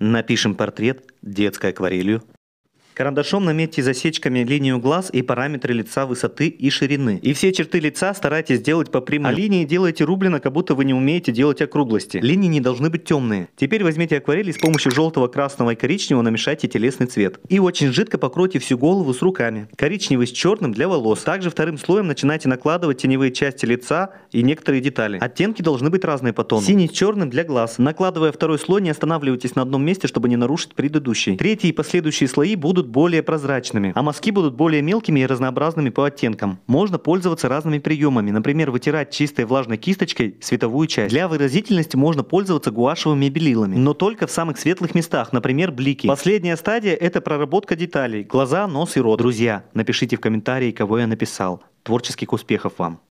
Напишем портрет детской акварелью. Карандашом наметьте засечками линию глаз и параметры лица высоты и ширины. И все черты лица старайтесь делать по прямой. А линии делайте рублено, как будто вы не умеете делать округлости. Линии не должны быть темные. Теперь возьмите акварель и с помощью желтого, красного и коричневого намешайте телесный цвет. И очень жидко покройте всю голову с руками. Коричневый с черным для волос. Также вторым слоем начинайте накладывать теневые части лица и некоторые детали. Оттенки должны быть разные по тону. Синий с черным для глаз. Накладывая второй слой, не останавливайтесь на одном месте, чтобы не нарушить предыдущий. Третий и последующие слои будут более прозрачными, а мазки будут более мелкими и разнообразными по оттенкам. Можно пользоваться разными приемами, например, вытирать чистой влажной кисточкой световую часть. Для выразительности можно пользоваться гуашевыми белилами, но только в самых светлых местах, например, блики. Последняя стадия – это проработка деталей – глаза, нос и рот. Друзья, напишите в комментарии, кого я написал. Творческих успехов вам!